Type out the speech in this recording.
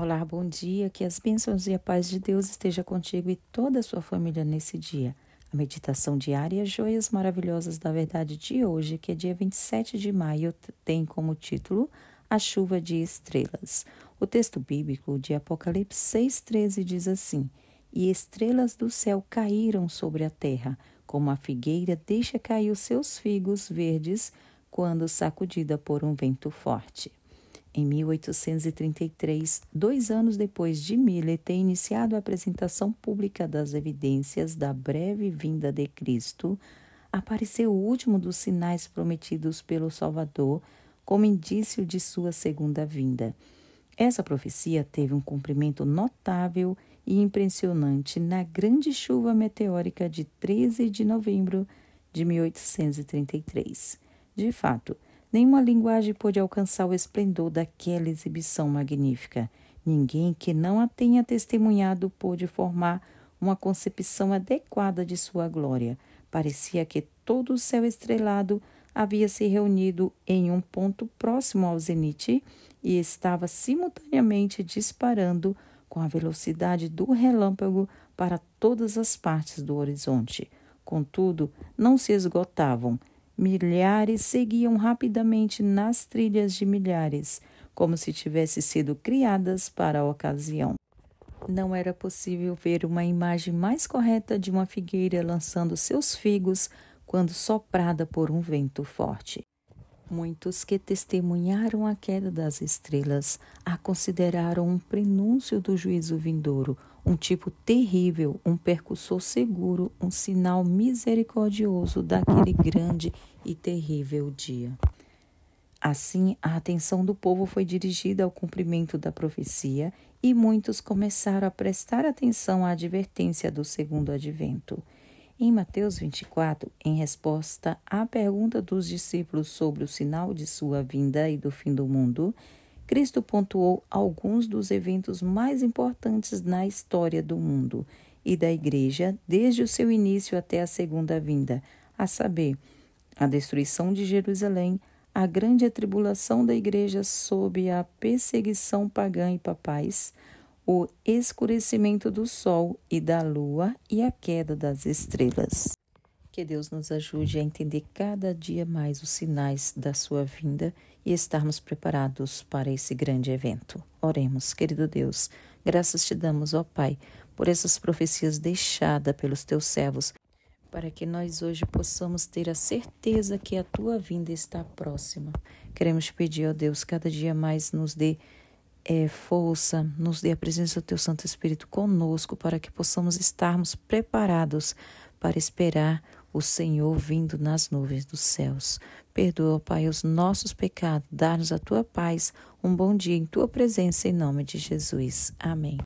Olá, bom dia. Que as bênçãos e a paz de Deus esteja contigo e toda a sua família nesse dia. A meditação diária Joias Maravilhosas da Verdade de hoje, que é dia 27 de maio, tem como título A Chuva de Estrelas. O texto bíblico de Apocalipse 6,13 diz assim: E estrelas do céu caíram sobre a terra, como a figueira deixa cair os seus figos verdes quando sacudida por um vento forte. Em 1833, dois anos depois de Miller ter iniciado a apresentação pública das evidências da breve vinda de Cristo, apareceu o último dos sinais prometidos pelo Salvador como indício de sua segunda vinda. Essa profecia teve um cumprimento notável e impressionante na grande chuva meteórica de 13 de novembro de 1833. De fato, Nenhuma linguagem pôde alcançar o esplendor daquela exibição magnífica. Ninguém que não a tenha testemunhado pôde formar uma concepção adequada de sua glória. Parecia que todo o céu estrelado havia se reunido em um ponto próximo ao zenite e estava simultaneamente disparando com a velocidade do relâmpago para todas as partes do horizonte. Contudo, não se esgotavam, Milhares seguiam rapidamente nas trilhas de milhares, como se tivessem sido criadas para a ocasião. Não era possível ver uma imagem mais correta de uma figueira lançando seus figos quando soprada por um vento forte. Muitos que testemunharam a queda das estrelas a consideraram um prenúncio do juízo vindouro, um tipo terrível, um percussor seguro, um sinal misericordioso daquele grande e terrível dia. Assim, a atenção do povo foi dirigida ao cumprimento da profecia e muitos começaram a prestar atenção à advertência do segundo advento. Em Mateus 24, em resposta à pergunta dos discípulos sobre o sinal de sua vinda e do fim do mundo, Cristo pontuou alguns dos eventos mais importantes na história do mundo e da Igreja desde o seu início até a segunda vinda, a saber, a destruição de Jerusalém, a grande atribulação da Igreja sob a perseguição pagã e papais, o escurecimento do sol e da lua e a queda das estrelas. Que Deus nos ajude a entender cada dia mais os sinais da sua vinda e estarmos preparados para esse grande evento. Oremos, querido Deus, graças te damos, ó Pai, por essas profecias deixadas pelos teus servos, para que nós hoje possamos ter a certeza que a tua vinda está próxima. Queremos pedir, ó Deus, cada dia mais nos dê é, força, nos dê a presença do Teu Santo Espírito conosco para que possamos estarmos preparados para esperar o Senhor vindo nas nuvens dos céus. Perdoa, Pai, os nossos pecados, dá-nos a Tua paz. Um bom dia em Tua presença, em nome de Jesus. Amém.